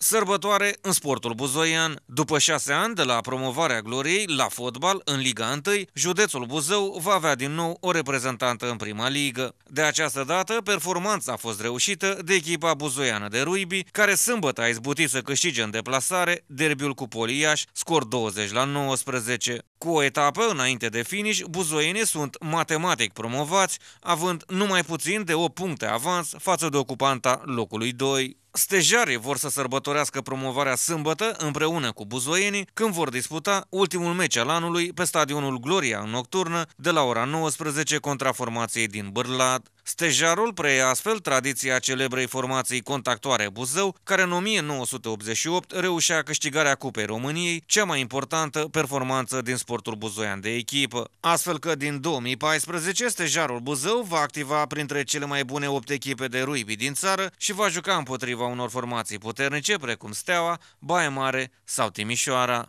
Sărbătoare în sportul buzoian. După șase ani de la promovarea gloriei la fotbal în Liga 1, județul Buzău va avea din nou o reprezentantă în prima ligă. De această dată, performanța a fost reușită de echipa buzoiană de rugby, care sâmbătă a izbutit să câștige în deplasare derbiul cu Poliaș, scor 20 la 19. Cu o etapă înainte de finish, buzoienii sunt matematic promovați, având numai puțin de 8 puncte avans față de ocupanta locului 2. Stejarii vor să sărbătorească promovarea sâmbătă împreună cu buzoienii când vor disputa ultimul meci al anului pe stadionul Gloria în nocturnă de la ora 19 contra formației din Bârlad. Stejarul preia astfel tradiția celebrei formații contactoare Buzău, care în 1988 reușea câștigarea Cupei României, cea mai importantă performanță din sportul buzoian de echipă. Astfel că din 2014 Stejarul Buzău va activa printre cele mai bune 8 echipe de rugby din țară și va juca împotriva unor formații puternice precum Steaua, Baia Mare sau Timișoara.